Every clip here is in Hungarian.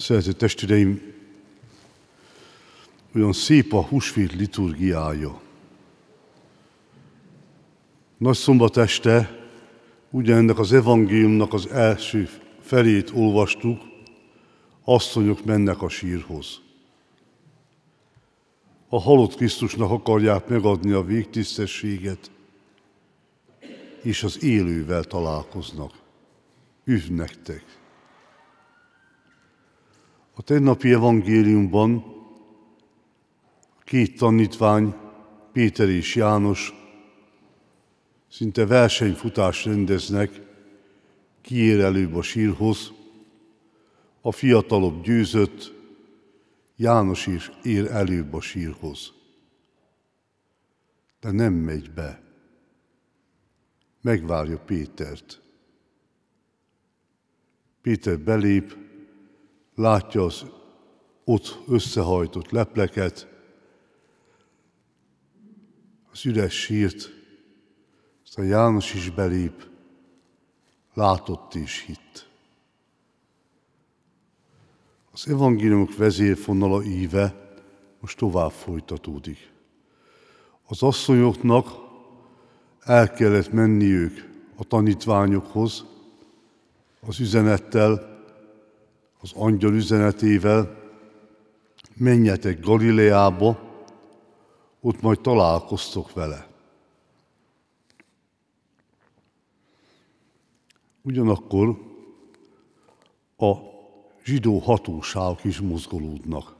Szerző testvéreim, olyan szép a húsvét liturgiája. Nagy szombat este ugyanennek az evangéliumnak az első felét olvastuk, asszonyok mennek a sírhoz. A halott Krisztusnak akarják megadni a végtisztességet, és az élővel találkoznak. Üv nektek! A tegnapi evangéliumban két tanítvány, Péter és János, szinte versenyfutást rendeznek, kiér előbb a sírhoz, a fiatalabb győzött, János is ér előbb a sírhoz. De nem megy be. Megvárja Pétert. Péter belép, látja az ott összehajtott lepleket, az üres sírt, aztán János is belép, látott és hitt. Az evangéliumok vezérfonnala íve most tovább folytatódik. Az asszonyoknak el kellett menniük a tanítványokhoz az üzenettel, az angyal üzenetével, menjetek Galileába, ott majd találkoztok vele. Ugyanakkor a zsidó hatóságok is mozgolódnak.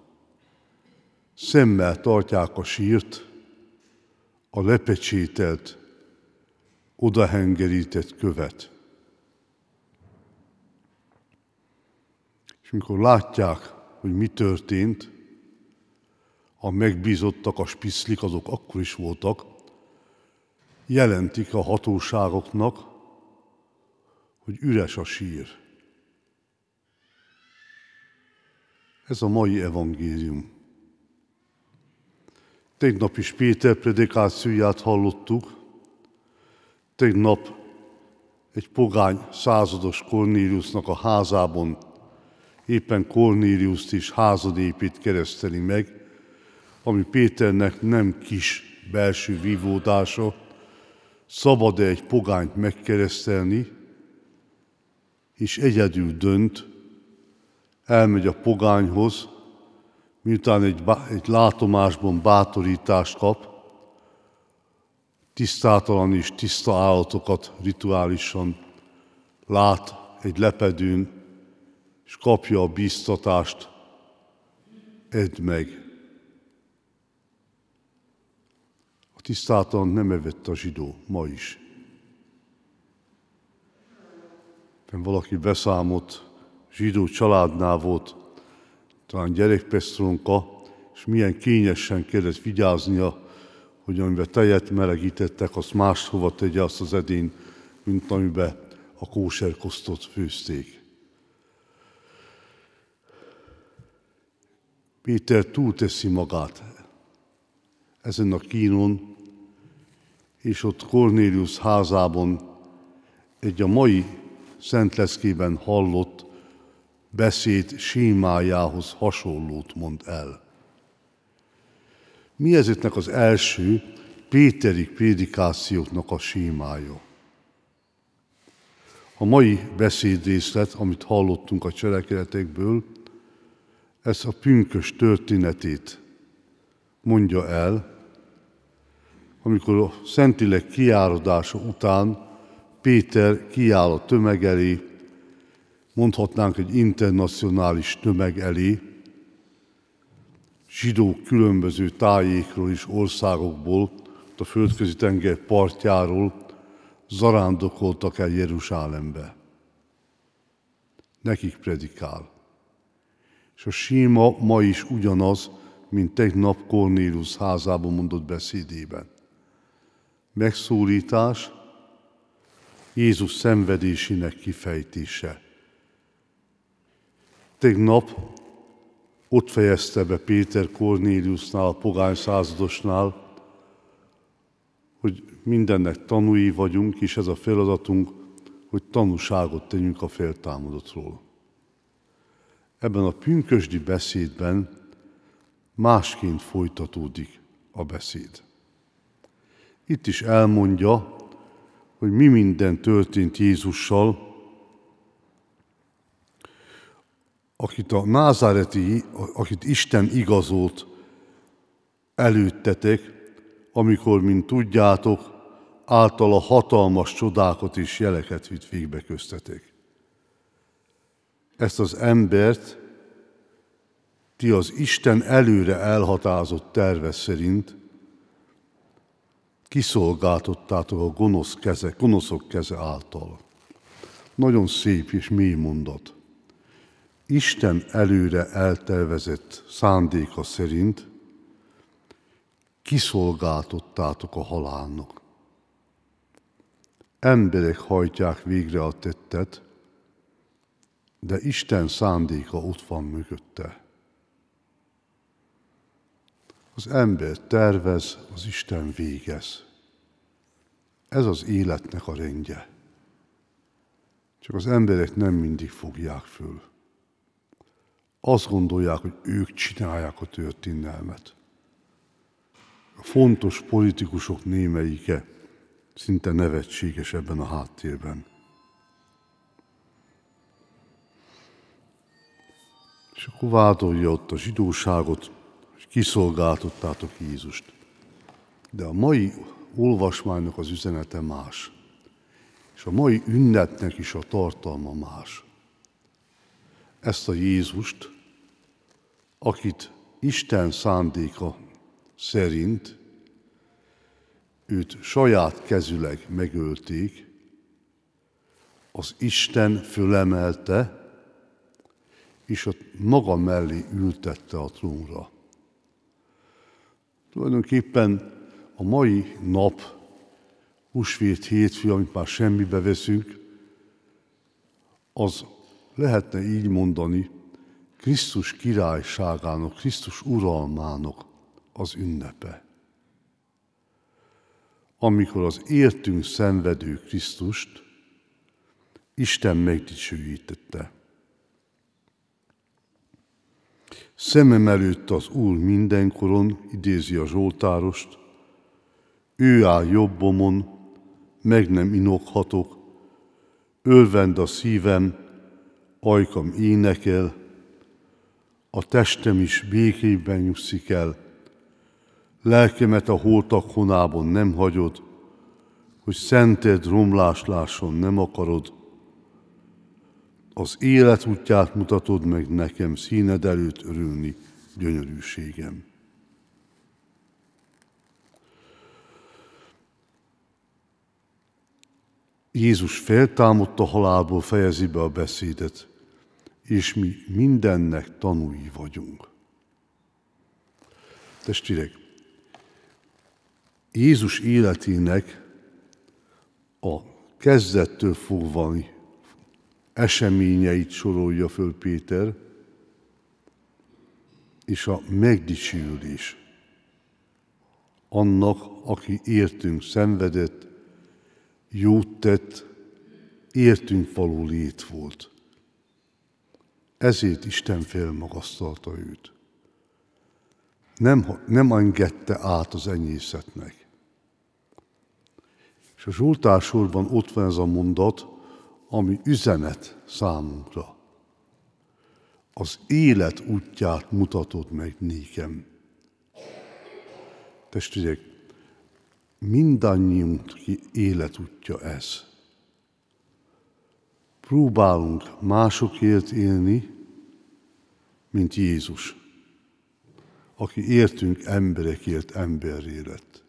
Szemmel tartják a sírt, a lepecsételt, odahengerített követ. És amikor látják, hogy mi történt, a megbízottak, a spiszlik, azok akkor is voltak, jelentik a hatóságoknak, hogy üres a sír. Ez a mai evangélium. Tegnap is Péter predikációját hallottuk, tegnap egy pogány százados Kornéliusnak a házában éppen Kornéliuszt is épít kereszteli meg, ami Péternek nem kis belső vívódása, szabad-e egy pogányt megkeresztelni, és egyedül dönt, elmegy a pogányhoz, miután egy, egy látomásban bátorítást kap, tisztátalan és tiszta állatokat rituálisan lát egy lepedőn, és kapja a biztatást, edd meg. A tisztátalan nem evett a zsidó, ma is. Éppen valaki beszámolt, zsidó családnál volt, talán gyerekpesztronka, és milyen kényesen kellett vigyáznia, hogy amiben tejet melegítettek, azt máshova tegye azt az edény, mint amiben a kóserkosztot főzték. Péter túlteszi magát ezen a kínon, és ott Cornélius házában egy a mai Szentleszkében hallott beszéd sémájához hasonlót mond el. Mi ezeknek az első Péteri prédikációknak a sémája? A mai beszédrészlet, amit hallottunk a cselekedetekből, ezt a pünkös történetét mondja el, amikor a Szentileg kiáradása után Péter kiáll a tömeg elé, mondhatnánk egy internacionális tömeg elé, zsidók különböző tájékról és országokból, a földközi tenger partjáról zarándokoltak el Jeruzsálembe. Nekik predikál és a síma ma is ugyanaz, mint tegnap Kornélusz házában mondott beszédében. Megszólítás, Jézus szenvedésének kifejtése. Tegnap ott fejezte be Péter Kornéliusnál, a pogány századosnál, hogy mindennek tanúi vagyunk, és ez a feladatunk, hogy tanúságot tegyünk a feltámadottról ebben a pünkösdi beszédben másként folytatódik a beszéd. Itt is elmondja, hogy mi minden történt Jézussal, akit a názáreti, akit Isten igazolt előttetek, amikor, mint tudjátok, általa hatalmas csodákat és jeleket vitt végbe köztetek ezt az embert ti az Isten előre elhatázott terve szerint kiszolgáltottátok a gonosz keze, gonoszok keze által. Nagyon szép és mély mondat. Isten előre eltervezett szándéka szerint kiszolgáltottátok a halálnak. Emberek hajtják végre a tettet, de Isten szándéka ott van mögötte. Az ember tervez, az Isten végez. Ez az életnek a rendje. Csak az emberek nem mindig fogják föl. Azt gondolják, hogy ők csinálják a történelmet. A fontos politikusok némelyike szinte nevetséges ebben a háttérben. és akkor vádolja ott a zsidóságot, és kiszolgáltottátok Jézust. De a mai olvasmánynak az üzenete más, és a mai ünnepnek is a tartalma más. Ezt a Jézust, akit Isten szándéka szerint őt saját kezüleg megölték, az Isten fölemelte, és ott maga mellé ültette a trónra. Tulajdonképpen a mai nap, húsvét hétfő, amit már semmibe veszünk, az lehetne így mondani, Krisztus királyságának, Krisztus uralmának az ünnepe. Amikor az értünk szenvedő Krisztust Isten megdicsőítette. Szemem előtt az Úr mindenkoron idézi a Zsoltárost, ő áll jobbomon, meg nem inokhatok, örvend a szívem, ajkam énekel, a testem is békében nyugszik el, lelkemet a holtak honában nem hagyod, hogy szented lásson, nem akarod, az élet útját mutatod meg nekem, színed előtt örülni gyönyörűségem. Jézus a halálból fejezi be a beszédet, és mi mindennek tanúi vagyunk. Testvérek, Jézus életének a kezdettől fogva eseményeit sorolja föl Péter, és a megdicsőülés annak, aki értünk szenvedett, jót tett, értünk való lét volt. Ezért Isten felmagasztalta őt. Nem, nem engedte át az enyészetnek. És a sorban ott van ez a mondat, ami üzenet számunkra. Az élet útját mutatod meg nékem. Testvérek, mindannyiunk életútja ez. Próbálunk másokért élni, mint Jézus, aki értünk emberekért emberré lett.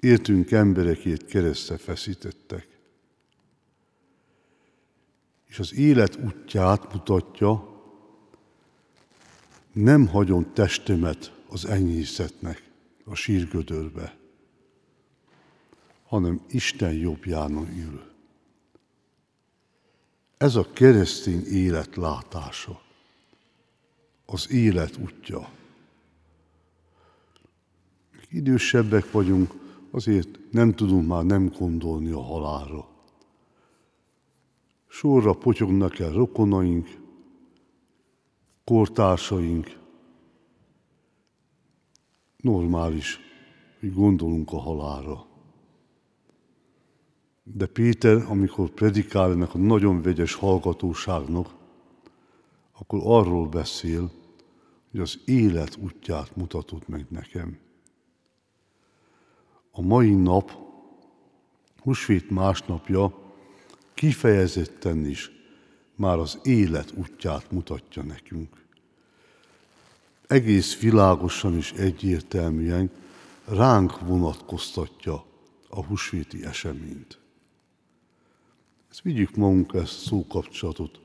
Értünk emberekért keresztre feszítettek és az élet útját mutatja, nem hagyom testemet az enyészetnek a sírgödörbe, hanem Isten jobbjánon ül. Ez a keresztény élet látása, az élet útja. Idősebbek vagyunk, azért nem tudunk már nem gondolni a halálra. Sorra potyognak el rokonaink, kortársaink. Normális, hogy gondolunk a halára. De Péter, amikor predikál ennek a nagyon vegyes hallgatóságnak, akkor arról beszél, hogy az élet útját mutatott meg nekem. A mai nap, husvét másnapja, kifejezetten is már az élet útját mutatja nekünk. Egész világosan és egyértelműen ránk vonatkoztatja a husvéti eseményt. Ezt vigyük magunk ezt szókapcsolatot,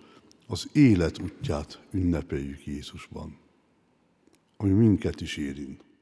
az élet útját ünnepeljük Jézusban, ami minket is érint.